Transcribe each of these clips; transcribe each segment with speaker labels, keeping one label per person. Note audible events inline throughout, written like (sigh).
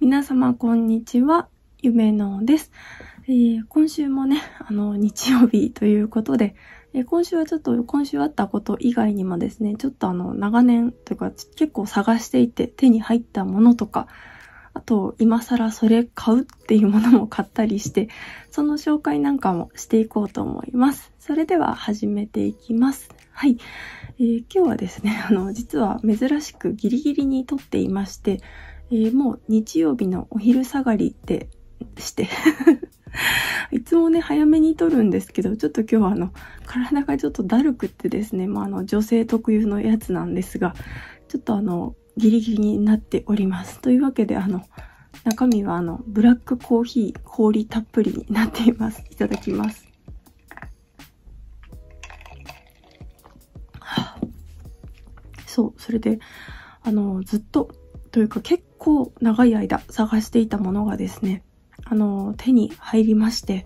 Speaker 1: 皆様こんにちは、ゆめのです、えー、今週もね、あの、日曜日ということで、えー、今週はちょっと、今週あったこと以外にもですね、ちょっとあの、長年というか、結構探していて手に入ったものとか、あと、今更それ買うっていうものも買ったりして、その紹介なんかもしていこうと思います。それでは始めていきます。はい、えー、今日はですね (laughs) あの実は珍しくギリギリに撮っていまして、えー、もう日曜日のお昼下がりでして (laughs) いつもね早めに撮るんですけどちょっと今日はあの体がちょっとだるくってですね、まあ、あの女性特有のやつなんですがちょっとあのギリギリになっておりますというわけであの中身はあのブラックコーヒー氷たっぷりになっていますいただきますそう、それで、あの、ずっと、というか結構長い間探していたものがですね、あの、手に入りまして、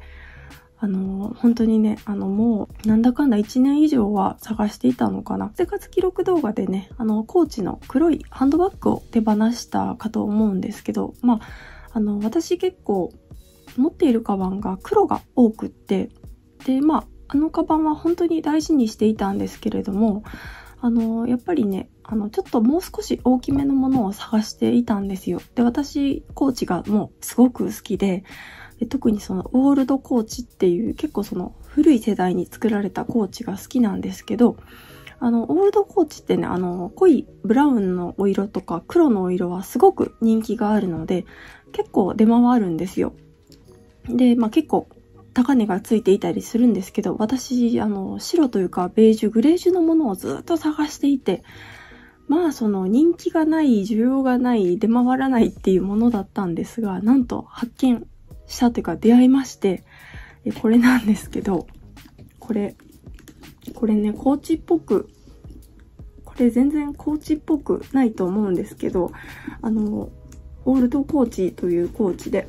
Speaker 1: あの、本当にね、あの、もう、なんだかんだ1年以上は探していたのかな。生活記録動画でね、あの、コーチの黒いハンドバッグを手放したかと思うんですけど、まあ、あの、私結構、持っているカバンが黒が多くって、で、まあ、あのカバンは本当に大事にしていたんですけれども、あの、やっぱりね、あの、ちょっともう少し大きめのものを探していたんですよ。で、私、コーチがもうすごく好きで、で特にそのオールドコーチっていう結構その古い世代に作られたコーチが好きなんですけど、あの、オールドコーチってね、あの、濃いブラウンのお色とか黒のお色はすごく人気があるので、結構出回るんですよ。で、まあ結構高値がついていたりするんですけど、私、あの、白というか、ベージュ、グレージュのものをずっと探していて、まあ、その、人気がない、需要がない、出回らないっていうものだったんですが、なんと発見したというか、出会いまして、これなんですけど、これ、これね、コーチっぽく、これ全然コーチっぽくないと思うんですけど、あの、オールドコーチというコーチで、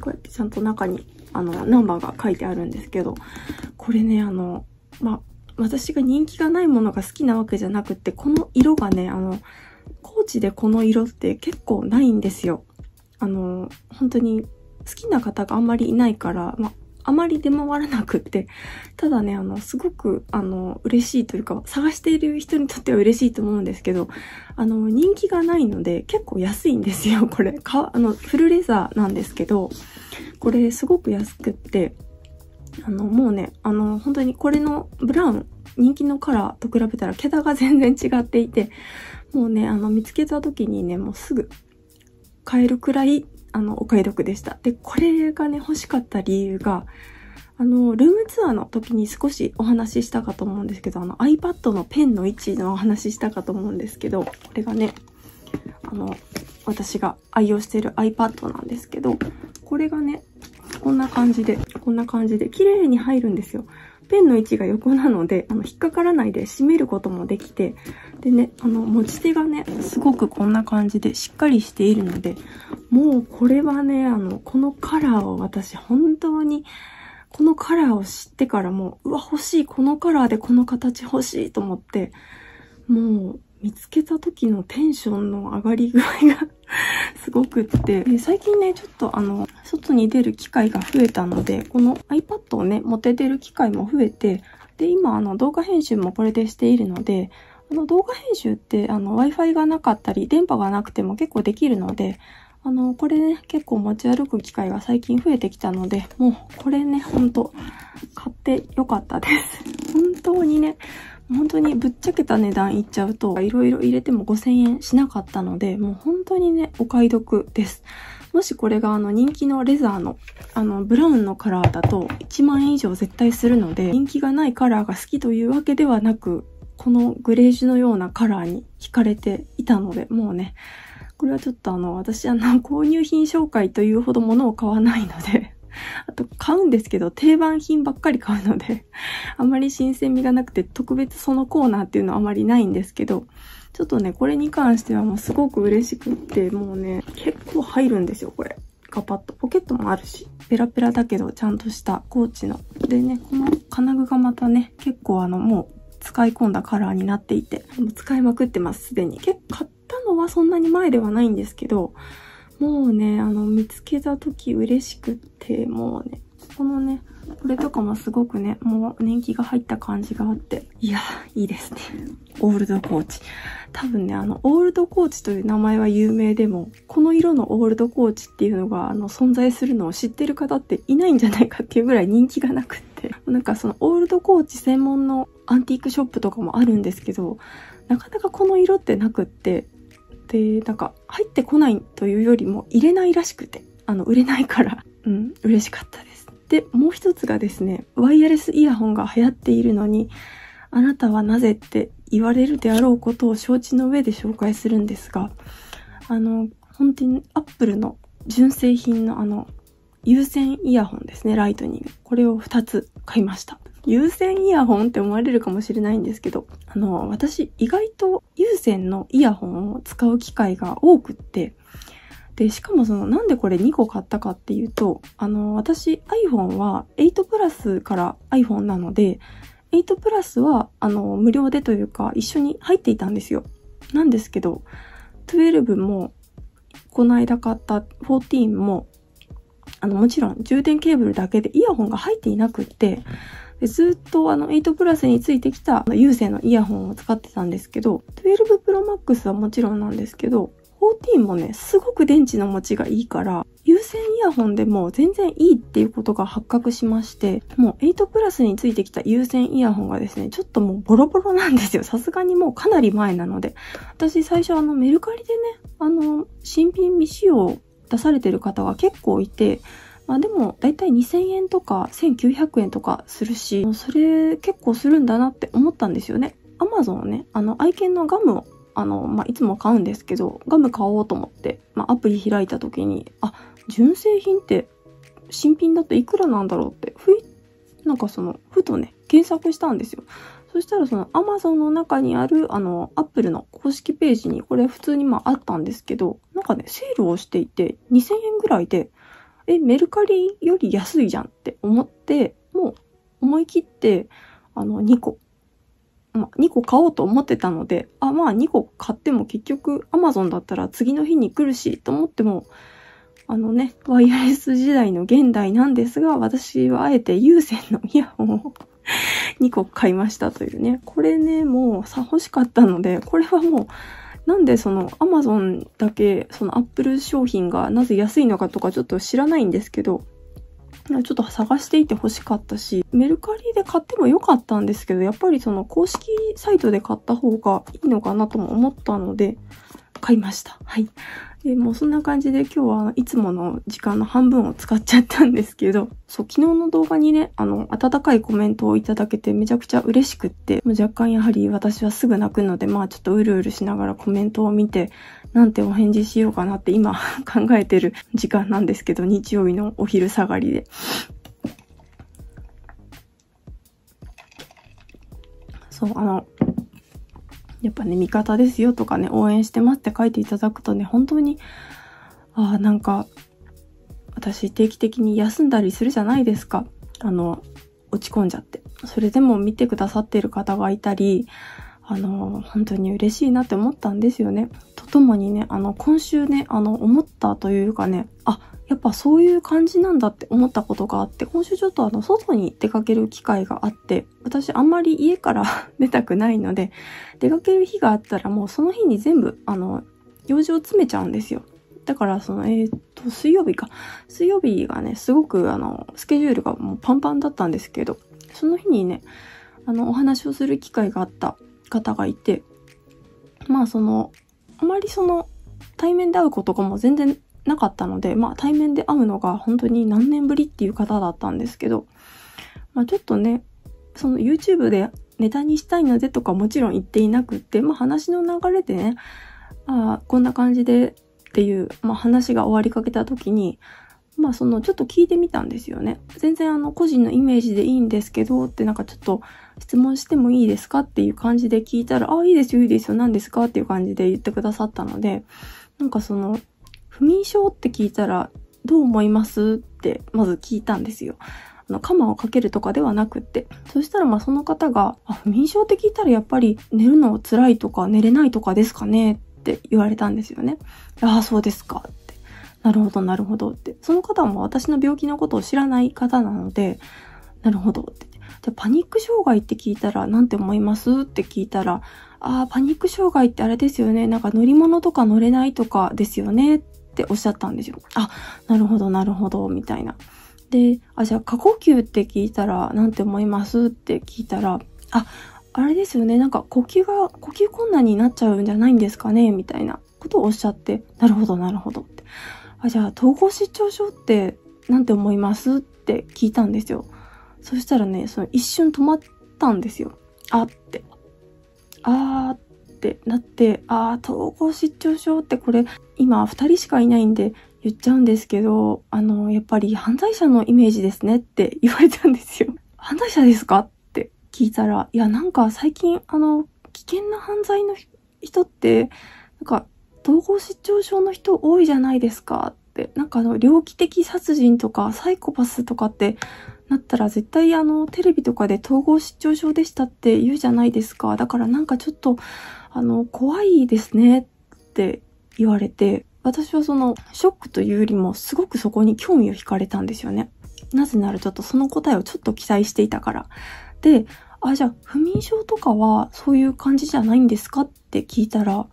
Speaker 1: こうやってちゃんと中にあの、ナンバーが書いてあるんですけど、これね、あの、ま私が人気がないものが好きなわけじゃなくて、この色がね、あの、コーチでこの色って結構ないんですよ。あの、本当に好きな方があんまりいないから、まあまり出回らなくって、ただね、あの、すごく、あの、嬉しいというか、探している人にとっては嬉しいと思うんですけど、あの、人気がないので、結構安いんですよ、これ。か、あの、フルレザーなんですけど、これすごく安くって、あの、もうね、あの、本当にこれのブラウン、人気のカラーと比べたら桁が全然違っていて、もうね、あの、見つけた時にね、もうすぐ買えるくらいあの、お買い得でした。で、これがね、欲しかった理由が、あの、ルームツアーの時に少しお話ししたかと思うんですけど、あの、iPad のペンの位置のお話ししたかと思うんですけど、これがね、あの、私が愛用している iPad なんですけど、これがね、こんな感じで、こんな感じで、綺麗に入るんですよ。ペンの位置が横なので、あの、引っかからないで締めることもできて、でね、あの、持ち手がね、すごくこんな感じでしっかりしているので、もうこれはね、あの、このカラーを私本当に、このカラーを知ってからもう、うわ、欲しい、このカラーでこの形欲しいと思って、もう、見つけた時のテンションの上がり具合が (laughs) すごくって、え最近ね、ちょっとあの、外に出る機会が増えたので、この iPad をね、持ててる機会も増えて、で、今あの動画編集もこれでしているので、あの動画編集ってあの Wi-Fi がなかったり、電波がなくても結構できるので、あの、これね、結構持ち歩く機会が最近増えてきたので、もうこれね、ほんと、買ってよかったです。本当にね、本当にぶっちゃけた値段いっちゃうと、いろいろ入れても5000円しなかったので、もう本当にね、お買い得です。もしこれがあの人気のレザーのあのブラウンのカラーだと1万円以上絶対するので人気がないカラーが好きというわけではなくこのグレージュのようなカラーに惹かれていたのでもうねこれはちょっとあの私あの購入品紹介というほど物を買わないのであと買うんですけど、定番品ばっかり買うので (laughs) あんまり新鮮味がなくて、特別そのコーナーっていうのはあまりないんですけど、ちょっとね、これに関してはもうすごく嬉しくって、もうね、結構入るんですよ、これ。ガパッと。ポケットもあるし、ペラペラだけど、ちゃんとしたコーチの。でね、この金具がまたね、結構あの、もう使い込んだカラーになっていて、もう使いまくってます、すでに。結構買ったのはそんなに前ではないんですけど、もうね、あの、見つけた時嬉しくって、もうね、このね、これとかもすごくね、もう年季が入った感じがあって、いや、いいですね。オールドコーチ。多分ね、あの、オールドコーチという名前は有名でも、この色のオールドコーチっていうのが、あの、存在するのを知ってる方っていないんじゃないかっていうぐらい人気がなくって、なんかそのオールドコーチ専門のアンティークショップとかもあるんですけど、なかなかこの色ってなくって、で、なんか入ってこないというよりも入れないらしくて、あの、売れないから、(laughs) うん、嬉しかったです。で、もう一つがですね、ワイヤレスイヤホンが流行っているのに、あなたはなぜって言われるであろうことを承知の上で紹介するんですが、あの、本当にアップルの純正品のあの、有線イヤホンですね、ライトニング。これを2つ買いました。有線イヤホンって思われるかもしれないんですけど、あの、私意外と有線のイヤホンを使う機会が多くって、で、しかもその、なんでこれ2個買ったかっていうと、あの、私 iPhone は8プラスから iPhone なので、8プラスは、あの、無料でというか、一緒に入っていたんですよ。なんですけど、12も、この間買った14も、あの、もちろん充電ケーブルだけでイヤホンが入っていなくって、でずっとあの8プラスについてきた有線のイヤホンを使ってたんですけど、12プロマックスはもちろんなんですけど、14もね、すごく電池の持ちがいいから、有線イヤホンでも全然いいっていうことが発覚しまして、もう8プラスについてきた有線イヤホンがですね、ちょっともうボロボロなんですよ。さすがにもうかなり前なので。私最初あのメルカリでね、あの、新品未使用出されてる方が結構いて、まあでも、だいたい2000円とか1900円とかするし、それ結構するんだなって思ったんですよね。アマゾンね、あの、愛犬のガムを、あの、まあ、いつも買うんですけど、ガム買おうと思って、まあ、アプリ開いた時に、あ、純正品って新品だといくらなんだろうって、ふい、なんかその、ふとね、検索したんですよ。そしたらそのアマゾンの中にあるあのアップルの公式ページにこれ普通にまああったんですけど、なんかね、セールをしていて2000円ぐらいでえ、メルカリより安いじゃんって思って、もう思い切って、あの、2個。ま2個買おうと思ってたので、あ、まあ2個買っても結局 Amazon だったら次の日に来るしと思っても、あのね、ワイヤレス時代の現代なんですが、私はあえて有線のイヤホンを2 (laughs) 個買いましたというね。これね、もうさ、欲しかったので、これはもう、なんでそのアマゾンだけそのアップル商品がなぜ安いのかとかちょっと知らないんですけど、ちょっと探していて欲しかったし、メルカリで買っても良かったんですけど、やっぱりその公式サイトで買った方がいいのかなとも思ったので、買いました。はい。で、もうそんな感じで今日はいつもの時間の半分を使っちゃったんですけど、そう、昨日の動画にね、あの、温かいコメントをいただけてめちゃくちゃ嬉しくって、もう若干やはり私はすぐ泣くので、まあちょっとうるうるしながらコメントを見て、なんてお返事しようかなって今 (laughs) 考えてる時間なんですけど、日曜日のお昼下がりで。そう、あの、やっぱね、味方ですよとかね、応援してますって書いていただくとね、本当に、ああ、なんか、私定期的に休んだりするじゃないですか。あの、落ち込んじゃって。それでも見てくださっている方がいたり、あの、本当に嬉しいなって思ったんですよね。とともにね、あの、今週ね、あの、思ったというかね、あ、やっぱそういう感じなんだって思ったことがあって、今週ちょっとあの、外に出かける機会があって、私あんまり家から (laughs) 出たくないので、出かける日があったらもうその日に全部、あの、用事を詰めちゃうんですよ。だからその、えっ、と、水曜日か。水曜日がね、すごくあの、スケジュールがもうパンパンだったんですけど、その日にね、あの、お話をする機会があった方がいて、まあその、あまりその、対面で会うことがかも全然なかったので、まあ対面で会うのが本当に何年ぶりっていう方だったんですけど、まあちょっとね、その YouTube でネタにしたいのでとかもちろん言っていなくって、まあ話の流れでね、ああ、こんな感じでっていう、まあ話が終わりかけた時に、まあそのちょっと聞いてみたんですよね。全然あの個人のイメージでいいんですけどってなんかちょっと質問してもいいですかっていう感じで聞いたら、あ、あいいですよ、いいですよ、何ですかっていう感じで言ってくださったので、なんかその、不眠症って聞いたらどう思いますってまず聞いたんですよ。あの、鎌をかけるとかではなくって。そしたら、ま、その方が、あ、不眠症って聞いたらやっぱり寝るの辛いとか寝れないとかですかねって言われたんですよね。ああ、そうですかっなるほど、なるほどって。その方も私の病気のことを知らない方なので、なるほどって。じゃパニック障害って聞いたら、なんて思いますって聞いたら、ああ、パニック障害ってあれですよね。なんか乗り物とか乗れないとかですよねっておっしゃったんですよ。あ、なるほど、なるほど、みたいな。で、あ、じゃあ過呼吸って聞いたら、なんて思いますって聞いたら、あ、あれですよね。なんか呼吸が、呼吸困難になっちゃうんじゃないんですかねみたいなことをおっしゃって、なるほど、なるほどって。あじゃあ統合失調症って何て思いますって聞いたんですよそしたらねその一瞬止まったんですよあってあーってなってあー統合失調症ってこれ今2人しかいないんで言っちゃうんですけどあのやっぱり犯罪者のイメージですねって言われたんですよ犯罪者ですかって聞いたらいやなんか最近あの危険な犯罪の人ってなんか統合失調症の人多いじゃないですかって、なんかあの、猟奇的殺人とかサイコパスとかってなったら絶対あの、テレビとかで統合失調症でしたって言うじゃないですか。だからなんかちょっと、あの、怖いですねって言われて、私はその、ショックというよりもすごくそこに興味を惹かれたんですよね。なぜならちょっとその答えをちょっと期待していたから。で、あ、じゃあ不眠症とかはそういう感じじゃないんですかって聞いたら、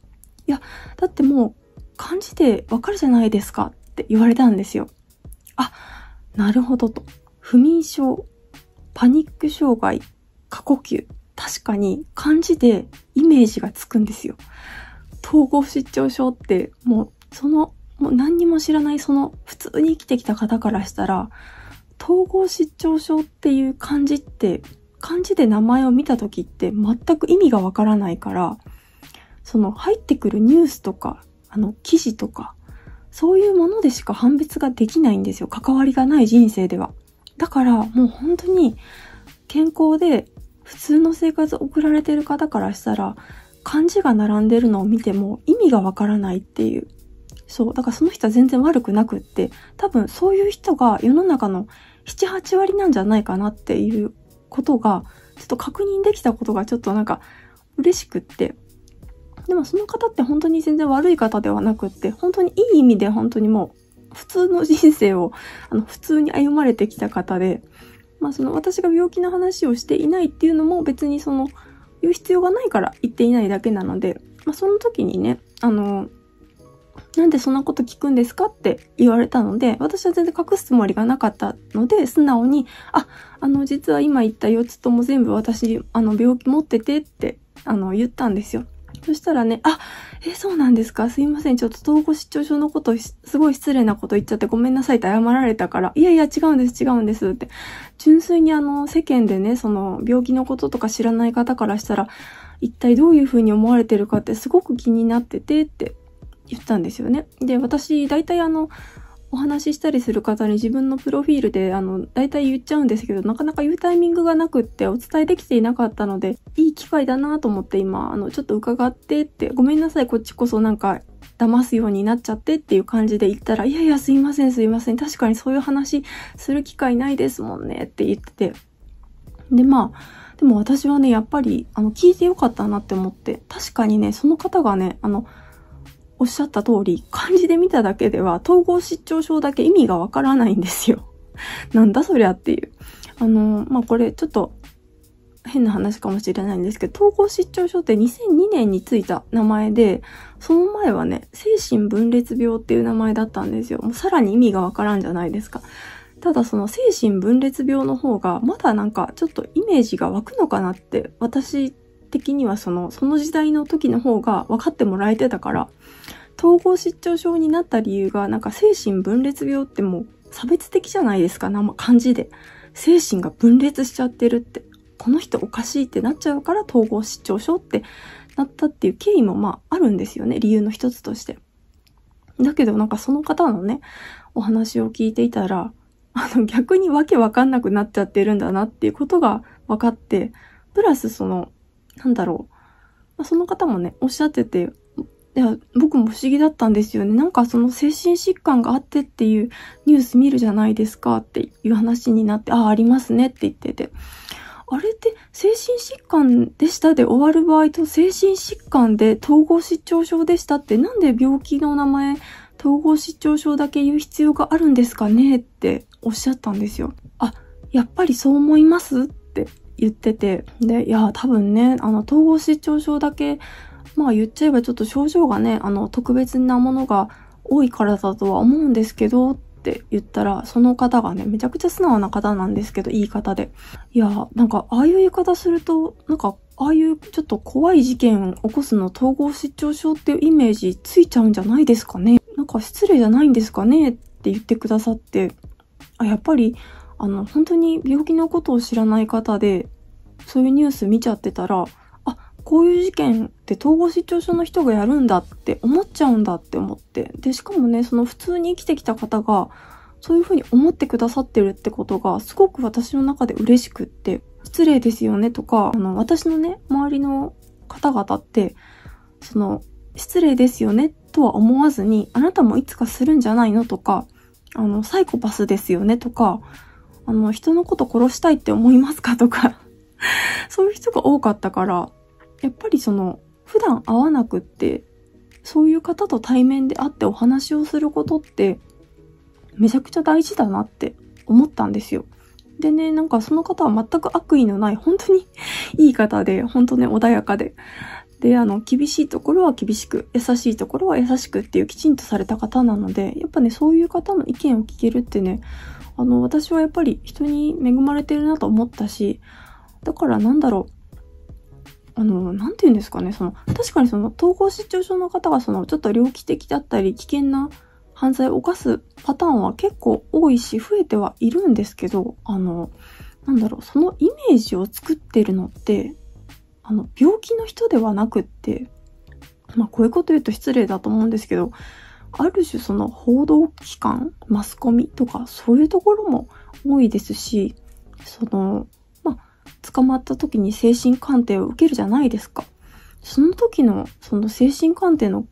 Speaker 1: いや、だってもう漢字でわかるじゃないですかって言われたんですよ。あ、なるほどと。不眠症、パニック障害、過呼吸。確かに漢字でイメージがつくんですよ。統合失調症ってもうそのもう何にも知らないその普通に生きてきた方からしたら統合失調症っていう漢字って漢字で名前を見た時って全く意味がわからないからその入ってくるニュースとか、あの、記事とか、そういうものでしか判別ができないんですよ。関わりがない人生では。だからもう本当に健康で普通の生活を送られてる方からしたら、漢字が並んでるのを見ても意味がわからないっていう。そう。だからその人は全然悪くなくって、多分そういう人が世の中の7、8割なんじゃないかなっていうことが、ちょっと確認できたことがちょっとなんか嬉しくって。でもその方って本当に全然悪い方ではなくって、本当にいい意味で本当にもう普通の人生をあの普通に歩まれてきた方で、まあその私が病気の話をしていないっていうのも別にその言う必要がないから言っていないだけなので、まあその時にね、あの、なんでそんなこと聞くんですかって言われたので、私は全然隠すつもりがなかったので、素直に、あ、あの、実は今言った4つとも全部私、あの、病気持っててって、あの、言ったんですよ。そしたらね、あ、え、そうなんですかすいません。ちょっと統合失調症のこと、すごい失礼なこと言っちゃってごめんなさいって謝られたから、いやいや違うんです違うんですって。純粋にあの、世間でね、その、病気のこととか知らない方からしたら、一体どういうふうに思われてるかってすごく気になっててって言ったんですよね。で、私、大体あの、お話ししたりする方に自分のプロフィールで、あの、大体言っちゃうんですけど、なかなか言うタイミングがなくってお伝えできていなかったので、いい機会だなと思って今、あの、ちょっと伺ってって、ごめんなさい、こっちこそなんか、騙すようになっちゃってっていう感じで言ったら、いやいや、すいません、すいません、確かにそういう話する機会ないですもんねって言ってて。で、まあ、でも私はね、やっぱり、あの、聞いてよかったなって思って、確かにね、その方がね、あの、おっしゃった通り、漢字で見ただけでは統合失調症だけ意味がわからないんですよ。(laughs) なんだそりゃっていう。あの、まあ、これちょっと変な話かもしれないんですけど、統合失調症って2002年についた名前で、その前はね、精神分裂病っていう名前だったんですよ。もうさらに意味がわからんじゃないですか。ただその精神分裂病の方がまだなんかちょっとイメージが湧くのかなって私的にはその、その時代の時の方が分かってもらえてたから、統合失調症になった理由が、なんか精神分裂病ってもう差別的じゃないですか、生感じで。精神が分裂しちゃってるって。この人おかしいってなっちゃうから統合失調症ってなったっていう経緯もまああるんですよね。理由の一つとして。だけどなんかその方のね、お話を聞いていたら、あの逆にわけわかんなくなっちゃってるんだなっていうことが分かって、プラスそのなんだろう。まあ、その方もね、おっしゃってて、いや、僕も不思議だったんですよね。なんかその精神疾患があってっていうニュース見るじゃないですかっていう話になって、ああ、ありますねって言ってて。あれって精神疾患でしたで終わる場合と精神疾患で統合失調症でしたってなんで病気の名前統合失調症だけ言う必要があるんですかねっておっしゃったんですよ。あ、やっぱりそう思いますって言ってて、で、いや、多分ね、あの、統合失調症だけ、まあ言っちゃえばちょっと症状がね、あの、特別なものが多いからだとは思うんですけど、って言ったら、その方がね、めちゃくちゃ素直な方なんですけど、言い方で。いや、なんか、ああいう言い方すると、なんか、ああいうちょっと怖い事件を起こすの統合失調症っていうイメージついちゃうんじゃないですかね。なんか失礼じゃないんですかねって言ってくださって、あ、やっぱり、あの、本当に病気のことを知らない方で、そういうニュース見ちゃってたら、あ、こういう事件って統合失調症の人がやるんだって思っちゃうんだって思って。で、しかもね、その普通に生きてきた方が、そういうふうに思ってくださってるってことが、すごく私の中で嬉しくって、失礼ですよねとか、あの、私のね、周りの方々って、その、失礼ですよねとは思わずに、あなたもいつかするんじゃないのとか、あの、サイコパスですよねとか、あの、人のこと殺したいって思いますかとか (laughs) そういう人が多かったから、やっぱりその、普段会わなくって、そういう方と対面で会ってお話をすることって、めちゃくちゃ大事だなって思ったんですよ。でね、なんかその方は全く悪意のない、本当に (laughs) いい方で、本当ね、穏やかで。で、あの、厳しいところは厳しく、優しいところは優しくっていうきちんとされた方なので、やっぱね、そういう方の意見を聞けるってね、あの、私はやっぱり人に恵まれてるなと思ったし、だからなんだろう。あの、なんて言うんですかね、その、確かにその、統合失調症の方がその、ちょっと猟奇的だったり、危険な犯罪を犯すパターンは結構多いし、増えてはいるんですけど、あの、なんだろう、そのイメージを作ってるのって、あの、病気の人ではなくって、まあ、こういうこと言うと失礼だと思うんですけど、ある種その報道機関、マスコミとかそういうところも多いですし、その、捕まった時に精神鑑定を受けるじゃないですか。その時の、その精神鑑定の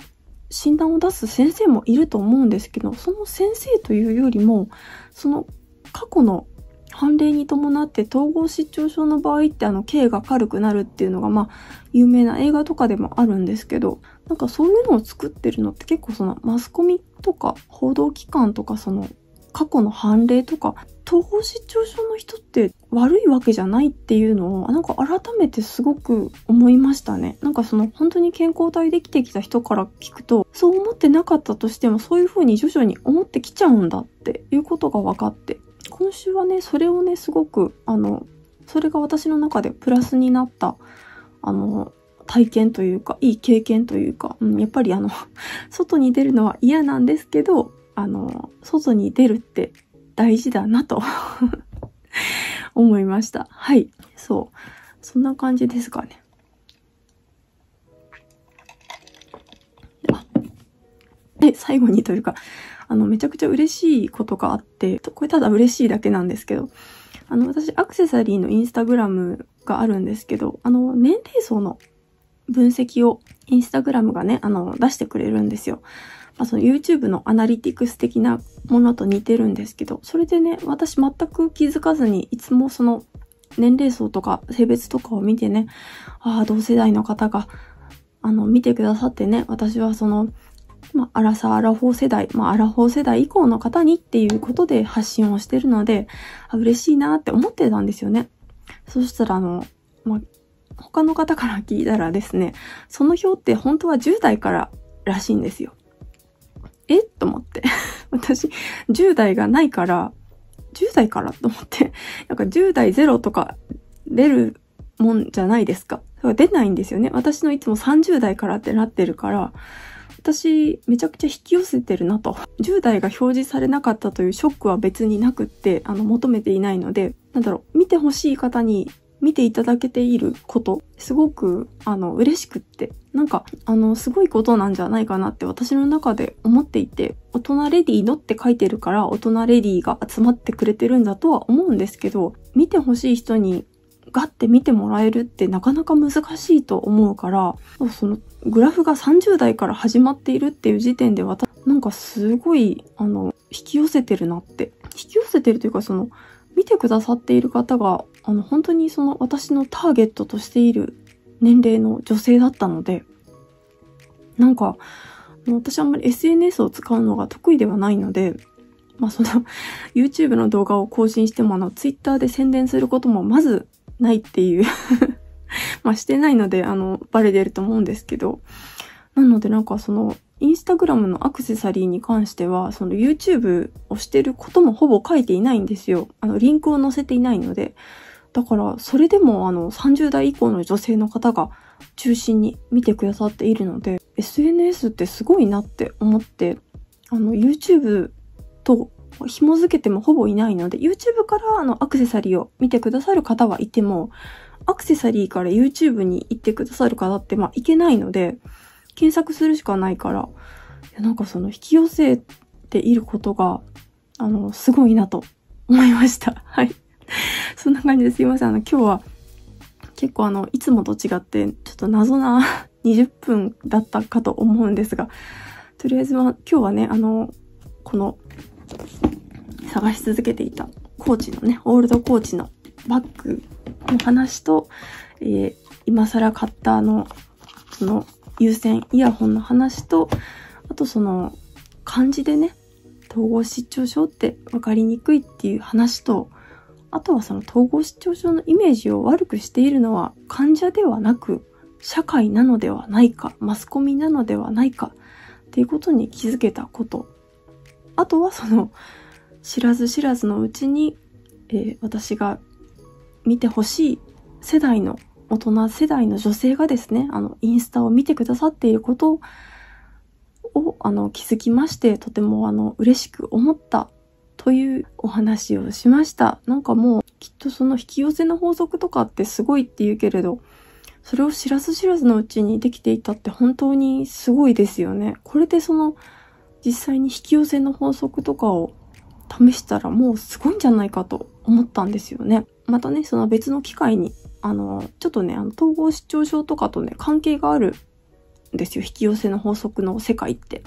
Speaker 1: 診断を出す先生もいると思うんですけど、その先生というよりも、その過去の判例に伴って統合失調症の場合ってあの刑が軽くなるっていうのがまあ有名な映画とかでもあるんですけどなんかそういうのを作ってるのって結構そのマスコミとか報道機関とかその過去の判例とか統合失調症の人って悪いわけじゃないっていうのを、なんか改めてすごく思いましたね。なんかその本当に健康体できてきた人から聞くと、そう思ってなかったとしてもそういうふうに徐々に思ってきちゃうんだっていうことが分かって、今週はね、それをね、すごく、あの、それが私の中でプラスになった、あの、体験というか、いい経験というか、うん、やっぱりあの、(laughs) 外に出るのは嫌なんですけど、あの、外に出るって大事だなと (laughs) 思いました。はい。そう。そんな感じですかね。で、最後にというか、あの、めちゃくちゃ嬉しいことがあって、これただ嬉しいだけなんですけど、あの、私、アクセサリーのインスタグラムがあるんですけど、あの、年齢層の分析をインスタグラムがね、あの、出してくれるんですよ。まあ、その YouTube のアナリティクス的なものと似てるんですけど、それでね、私全く気づかずに、いつもその年齢層とか性別とかを見てね、ああ、同世代の方が、あの、見てくださってね、私はその、まあ、アラサー、アラフォー世代、まあ、アラフォー世代以降の方にっていうことで発信をしてるので、あ嬉しいなって思ってたんですよね。そしたら、あの、まあ、他の方から聞いたらですね、その表って本当は10代かららしいんですよ。えと思って。(laughs) 私、10代がないから、10代からと思って。(laughs) なんか10代0とか出るもんじゃないですか。出ないんですよね。私のいつも30代からってなってるから、私、めちゃくちゃ引き寄せてるなと。10代が表示されなかったというショックは別になくって、あの、求めていないので、なんだろう、見てほしい方に見ていただけていること、すごく、あの、嬉しくって、なんか、あの、すごいことなんじゃないかなって私の中で思っていて、大人レディーのって書いてるから、大人レディーが集まってくれてるんだとは思うんですけど、見てほしい人にガッて見てもらえるってなかなか難しいと思うから、そのグラフが30代から始まっているっていう時点で私、なんかすごい、あの、引き寄せてるなって。引き寄せてるというかその、見てくださっている方があの、本当にその私のターゲットとしている年齢の女性だったので、なんか、私あんまり SNS を使うのが得意ではないので、まあその YouTube の動画を更新してもあの Twitter で宣伝することもまずないっていう (laughs) まあしてないのであのバレてると思うんですけど、なのでなんかそのインスタグラムのアクセサリーに関しては、その YouTube をしてることもほぼ書いていないんですよ。あの、リンクを載せていないので。だから、それでもあの、30代以降の女性の方が中心に見てくださっているので、SNS ってすごいなって思って、あの、YouTube と紐付けてもほぼいないので、YouTube からあの、アクセサリーを見てくださる方はいても、アクセサリーから YouTube に行ってくださる方って、まあ、いけないので、検索するしかないから、いやなんかその引き寄せていることが、あの、すごいなと思いました。はい。(laughs) そんな感じですいません。あの、今日は結構あの、いつもと違って、ちょっと謎な20 (laughs) 分だったかと思うんですが、とりあえずは今日はね、あの、この、探し続けていた、コーチのね、オールドコーチのバッグの話と、えー、今更買ったあの、その、有線イヤホンの話と、あとその、漢字でね、統合失調症って分かりにくいっていう話と、あとはその統合失調症のイメージを悪くしているのは患者ではなく社会なのではないか、マスコミなのではないかっていうことに気づけたこと。あとはその知らず知らずのうちに、えー、私が見てほしい世代の大人世代の女性がですね、あの、インスタを見てくださっていることを、あの、気づきまして、とてもあの、嬉しく思ったというお話をしました。なんかもうきっとその引き寄せの法則とかってすごいって言うけれど、それを知らず知らずのうちにできていたって本当にすごいですよね。これでその実際に引き寄せの法則とかを試したらもうすごいんじゃないかと思ったんですよね。またね、その別の機会に、あの、ちょっとね、あの統合失調症とかとね、関係があるんですよ。引き寄せの法則の世界って。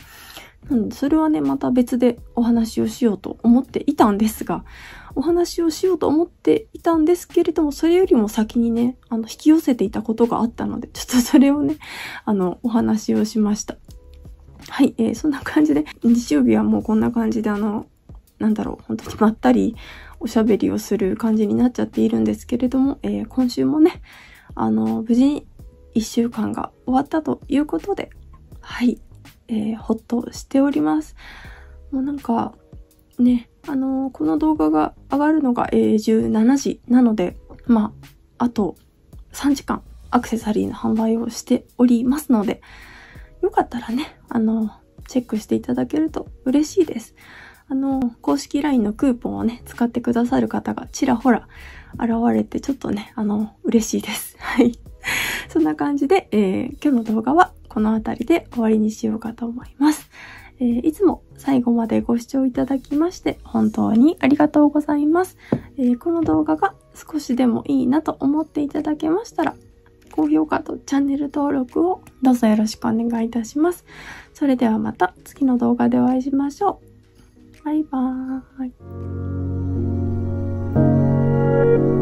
Speaker 1: それはね、また別でお話をしようと思っていたんですが、お話をしようと思っていたんですけれども、それよりも先にね、あの、引き寄せていたことがあったので、ちょっとそれをね、あの、お話をしました。はい、えー、そんな感じで、日曜日はもうこんな感じで、あの、なんだろう、本当にまったりおしゃべりをする感じになっちゃっているんですけれども、えー、今週もね、あの、無事に1週間が終わったということで、はい、えー、ほっとしております。もうなんか、ね、あのー、この動画が上がるのが、えー、17時なので、まあ、あと3時間アクセサリーの販売をしておりますので、よかったらね、あのー、チェックしていただけると嬉しいです。あのー、公式 LINE のクーポンをね、使ってくださる方がちらほら現れて、ちょっとね、あのー、嬉しいです。はい。そんな感じで、えー、今日の動画はこの辺りで終わりにしようかと思います。えー、いつも最後までご視聴いただきまして本当にありがとうございます、えー、この動画が少しでもいいなと思っていただけましたら高評価とチャンネル登録をどうぞよろしくお願いいたします。それではまた次の動画でお会いしましょう。バイバーイ。